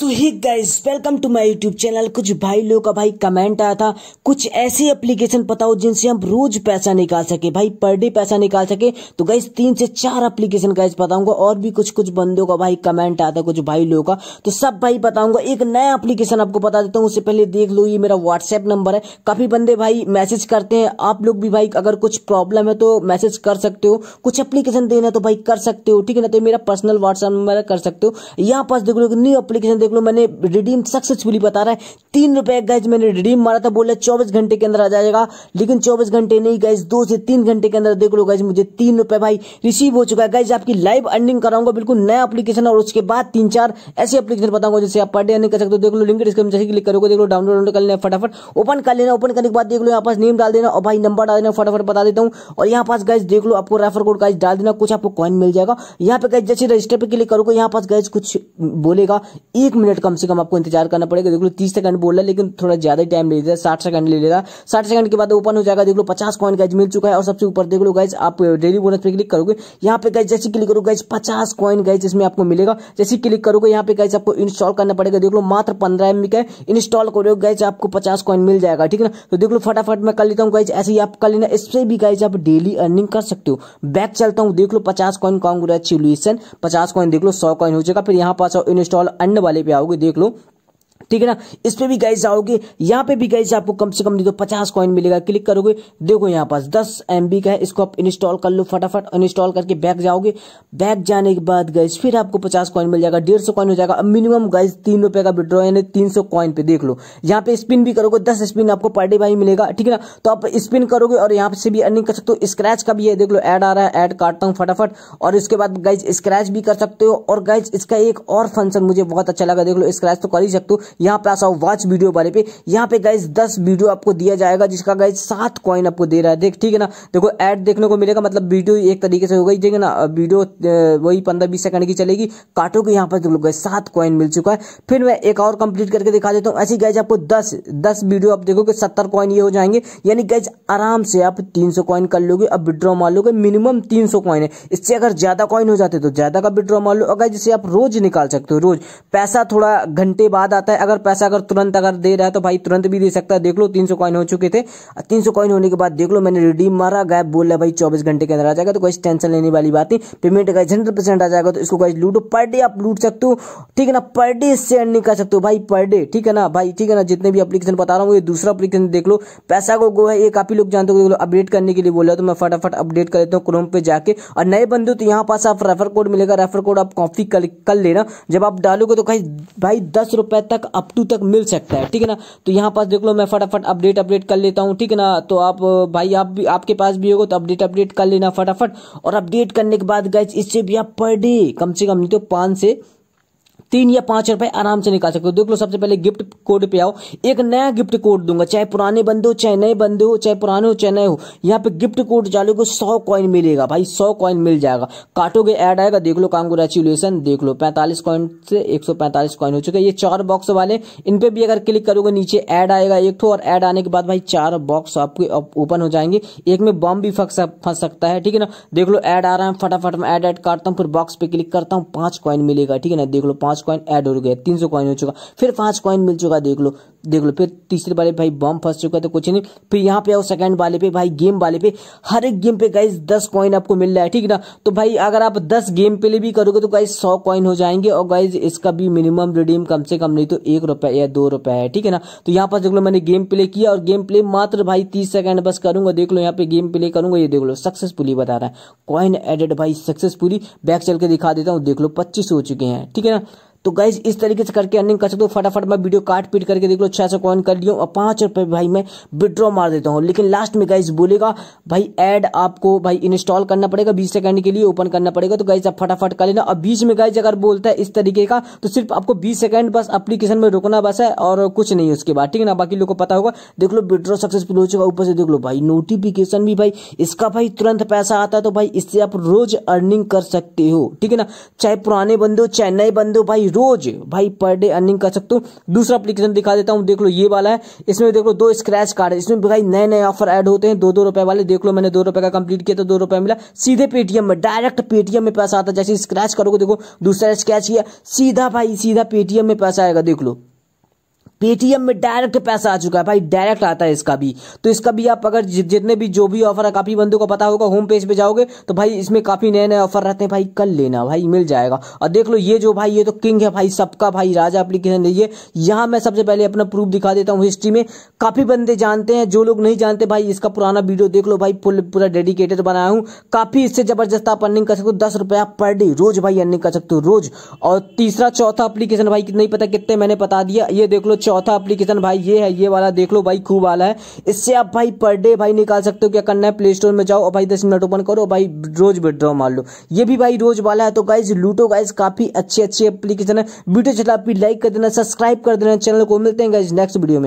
so hi guys welcome to my YouTube channel कुछ भाई लोगों का भाई कमेंट आया था कुछ ऐसी एप्लीकेशन बताओ जिनसे हम रोज पैसा निकाल सके भाई पर डे पैसा निकाल सके तो गाइस तीन से चार एप्लीकेशन गाइस बताऊंगा और भी कुछ कुछ बंदों का भाई कमेंट आया था कुछ भाई लोगों का तो सब भाई बताऊंगा एक नया एप्लीकेशन आपको बता देता हूँ उससे पहले देख लो ये मेरा व्हाट्सएप नंबर है काफी बंदे भाई मैसेज करते हैं आप लोग भी भाई अगर कुछ प्रॉब्लम है तो मैसेज कर सकते हो कुछ एप्लीकेशन देना तो भाई कर सकते हो ठीक है ना तो मेरा पर्सनल व्हाट्सएप नंबर कर सकते हो यहाँ पास देख लो न्यू अप्लीकेशन देख लो मैंने रिडीम सक्सेसफुली बता रहा है तीन रुपए गैज मैंने रिडीम मारा था बोला चौबीस घंटे के अंदर आ जाएगा लेकिन चौबीस घंटे नहीं गैज दो से तीन घंटे के अंदर देख लो गैज मुझे तीन रुपए भाई रिसीव हो चुका है गैज आपकी लाइव अर्निंग कराऊंगा बिल्कुल नया अपलीकेशन और उसके बाद तीन चार ऐसे अपलीकेशन बताऊंगा जैसे आप पार्टी अर्निंग कर सकते हो देख लो लिंक डिस्क्रिप्शन जैसे क्लिक करोगे देख लो डाउनलोड कर लेना फटाफट ओपन कर लेना ओपन करने के बाद देख लो यहाँ पास नेम डाल देना और भाई नंबर डाल देना फटाफट बता देता हूँ और यहाँ पास गैस देख लो आपको रेफर कोड गाइज डाल देना कुछ आपको कॉइन मिल जाएगा यहाँ पे गैस जैसे रजिस्टर पे क्लिक करोगे यहाँ पास गैस कुछ बोलेगा एक मिनट कम से कम आपको इंतजार करना पड़ेगा देख लो तीस सेकंड बोल रहा है लेकिन थोड़ा ज्यादा टाइम ले लेता है साठ सेकंड ले लेता साठ सेकंड के बाद ओपन हो जाएगा देख लो पचास कॉइन गैज मिल चुका है और सबसे ऊपर देख लो गाइज आप डेली बोनस पे क्लिक करोगे यहाँ पे गैस जैसे क्लिक करो गैस पचास कॉइन गाइज इसमें आपको मिलेगा जैसे क्लिक करोगे यहाँ पे गैस आपको इंस्टॉल करना पड़ेगा देख लो मात्र पंद्रह एम का इंस्टॉल करो गैस आपको पचास कॉइन मिल जाएगा ठीक है ना तो देख लो फटाफट मैं कर लेता हूँ गैस ऐसे ही आप कर लेना इससे भी गैस आप डेली अर्निंग कर सकते हो बैक चलता हूँ देख लो पचास कॉइन कॉन्ग्रेचुलेसन पचास कॉइन देख लो सौ कॉइन हो जाएगा फिर यहाँ पास इंस्टॉल अंड वाले पे आओगे देख लो ठीक है ना इस पर भी गाइज आओगे यहाँ पे भी गाइज आपको कम से कम नहीं तो पचास कॉइन मिलेगा क्लिक करोगे देखो यहाँ पास दस एम का है इसको आप इंस्टॉल कर लो फटाफट इंस्टॉल करके बैक जाओगे बैक जाने के बाद गाइज फिर आपको पचास कॉइन मिल जाएगा डेढ़ सौ कॉइन हो जाएगा मिनिमम गाइज तीन रुपए का विड्रॉ यानी तीन सौ कॉइन पे देख लो यहाँ पे स्पिन भी करोगे दस स्पिन आपको पर डे बाई मिलेगा ठीक है ना तो आप स्पिन करोगे और यहाँ से भी अर्निंग कर सकते हो स्क्रैच का भी है देख लो एड आ रहा है एड काटता हूँ फटाफट और इसके बाद गाइज स्क्रैच भी कर सकते हो और गाइज इसका एक और फंक्शन मुझे बहुत अच्छा लगा देख लो स्क्रैच तो कर ही सकते हो यहाँ पे आशा वॉच वीडियो वाले पे यहाँ पे गाइज दस वीडियो आपको दिया जाएगा जिसका गाइज सात कॉइन आपको दे रहा है देख ठीक है ना देखो एड देखने को मिलेगा मतलब वीडियो एक तरीके से हो गई ठीक है ना वीडियो वही पंद्रह बीस सेकंड की चलेगी काटोगे यहाँ पर तुम लोग सात कॉइन मिल चुका है फिर मैं एक और कंप्लीट करके दिखा देता हूँ ऐसी गाइज आपको दस दस वीडियो आप देखोगे सत्तर कॉइन ये हो जाएंगे यानी गाइज आराम से आप तीन सौ कॉइन कर लोगे अब विड्रॉ मार लोगे मिनिमम तीन सौ कॉइन है इससे अगर ज्यादा कॉइन हो जाते तो ज्यादा का विड्रॉ मार लो अगर जिसे आप रोज निकाल सकते हो रोज पैसा थोड़ा घंटे बाद आता है अगर पैसा अगर तुरंत अगर दे रहा है तो भाई तुरंत भी दे सकता है देख लो तीन सौ कॉइन हो चुके थे तीन सौ कॉइन होने के बाद देख लो मैंने रिडीम मारा गैप बोल रहा भाई चौबीस घंटे के अंदर आ जाएगा तो कोई टेंशन लेने वाली बात नहीं पेमेंट का हंड्रेड परसेंट आ जाएगा तो इसको कोई लूटो पर डे आप लूट सकते हो ठीक है ना पर डे इससे अर्निंग कर सकते हो भाई पर डे ठीक है ना भाई ठीक है ना जितने भी अपलीकेशन बता रहा हूँ ये दूसरा अपलीकेशन देख लो पैसा को गो है ये काफी लोग जानते हो अपडेट करने के लिए बोल रहे तो मैं फटाफट अपडेट कर देता हूँ क्रोम पे जाके और नए बंदे तो यहाँ पास आप रेफर कोड मिलेगा रेफर कोड आप कॉपी कर लेना जब आप डालोगे तो कहीं भाई दस रुपए तक अप टू तक मिल सकता है ठीक है ना तो यहाँ पास देख लो मैं फटाफट अपडेट अपडेट कर लेता हूँ ठीक है ना तो आप भाई आप भी आपके पास भी होगा तो अपडेट अपडेट कर लेना फटाफट और अपडेट करने के बाद गए इससे भी आप पर डे कम से कम नहीं तो पाँच से तीन या पांच रुपए आराम से निकाल सकते हो देख लो सबसे पहले गिफ्ट कोड पे आओ एक नया गिफ्ट कोड दूंगा चाहे पुराने बंदे हो चाहे नए बंदे हो चाहे पुराने हो चाहे नए हो यहाँ पे गिफ्ट कोड को सौ कॉइन मिलेगा भाई सौ कॉइन मिल जाएगा काटोगे एड आएगा देख लो कांग्रेचुलेसन देख लो पैंतालीस कॉइन से एक कॉइन हो चुके ये चार बॉक्स वाले इन पे भी अगर क्लिक करोगे नीचे एड आएगा एक और एड आने के बाद भाई चार बॉक्स आपके ओपन हो जाएंगे एक में बॉम्ब भी फंस फंस सकता है ठीक है ना देख लो एड आ रहा है फटाफट में एड एड काटता हूँ फिर बॉक्स पे क्लिक करता हूँ पांच कॉइन मिलेगा ठीक है ना देख लो पांच पांच कॉइन ऐड हो गया तीन सौ कॉइन हो चुका फिर पांच कॉइन मिल चुका देख लो देख लो फिर तीसरे वाले भाई बम फंस चुका तो कुछ नहीं फिर यहाँ पे आओ सेकंड वाले पे भाई गेम वाले पे हर एक गेम पे गाइस दस कॉइन आपको मिल रहा है ठीक ना तो भाई अगर आप दस गेम पे भी करोगे तो गाइस सौ कॉइन हो जाएंगे और गाइज इसका भी मिनिमम रिडीम कम से कम नहीं तो एक रुपया या दो रुपया है ठीक है ना तो यहाँ पर देख लो मैंने गेम प्ले किया और गेम प्ले मात्र भाई तीस सेकंड बस करूंगा देख लो यहाँ पे गेम प्ले करूंगा ये देख लो सक्सेसफुली बता रहा है कॉइन एडेड भाई सक्सेसफुली बैक चल के दिखा देता हूँ देख लो पच्चीस हो चुके हैं ठीक है ना तो गाइज इस तरीके से करके अर्निंग कर सकते हो फटाफट मैं वीडियो काट पीट करके देख लो छह सौ कॉइन कर लियो और पांच रुपए भाई मैं विड्रॉ मार देता हूँ लेकिन लास्ट में गाइज बोलेगा भाई एड आपको भाई इंस्टॉल करना पड़ेगा बीस सेकंड के लिए ओपन करना पड़ेगा तो गाइज आप फटाफट कर लेना और बीच में गाइज अगर बोलता है इस तरीके का तो सिर्फ आपको बीस सेकंड बस अपलीकेशन में रुकना बस है और कुछ नहीं उसके बाद ठीक है ना बाकी लोग को पता होगा देख लो विड्रॉ सक्सेसफुल हो चुका ऊपर से देख लो भाई नोटिफिकेशन भी भाई इसका भाई तुरंत पैसा आता है तो भाई इससे आप रोज अर्निंग कर सकते हो ठीक है ना चाहे पुराने बंदे हो चाहे नए बंदे हो भाई रोज भाई पर डे अर्निंग कर सकते हो दूसरा अपलीकेशन दिखा देता हूँ देख लो ये वाला है इसमें देख लो दो स्क्रैच कार्ड है इसमें भाई नए नए ऑफर ऐड होते हैं दो दो रुपए वाले देख लो मैंने दो रुपए का कंप्लीट किया तो दो रुपए मिला सीधे पेटीएम में डायरेक्ट पेटीएम में पैसा आता है जैसे स्क्रैच करोगे देखो दूसरा स्क्रैच किया सीधा भाई सीधा पेटीएम में पैसा आएगा देख लो पेटीएम में डायरेक्ट पैसा आ चुका है भाई डायरेक्ट आता है इसका भी तो इसका भी आप अगर जितने भी जो भी ऑफर है काफ़ी बंदों को पता होगा होम पेज पे जाओगे तो भाई इसमें काफ़ी नए नए ऑफर रहते हैं भाई कल लेना भाई मिल जाएगा और देख लो ये जो भाई ये तो किंग है भाई सबका भाई राजा अप्लीकेशन है यहाँ मैं सबसे पहले अपना प्रूफ दिखा देता हूँ हिस्ट्री में काफ़ी बंदे जानते हैं जो लोग नहीं जानते भाई इसका पुराना वीडियो देख लो भाई फुल पूरा डेडिकेटेड बनाया हूँ काफ़ी इससे ज़बरदस्त आप अर्निंग कर सकते हो दस रुपया पर डे रोज भाई अर्निंग कर सकते हो रोज और तीसरा चौथा अप्लीकेशन भाई नहीं पता कितने मैंने बता दिया ये देख लो चौथा अप्लीकेशन भाई ये है ये वाला देख लो भाई खूब वाला है इससे आप भाई पर डे भाई निकाल सकते हो क्या करना है प्ले स्टोर में जाओ और भाई दस मिनट ओपन करो भाई रोज विड्रॉ मार लो ये भी भाई रोज वाला है तो गाइज लूटो गाइज काफी अच्छी अच्छी अप्लीकेशन है वीडियो चला आप लाइक कर देना सब्सक्राइब कर देना चैनल को मिलते हैं गाइज नेक्स्ट वीडियो में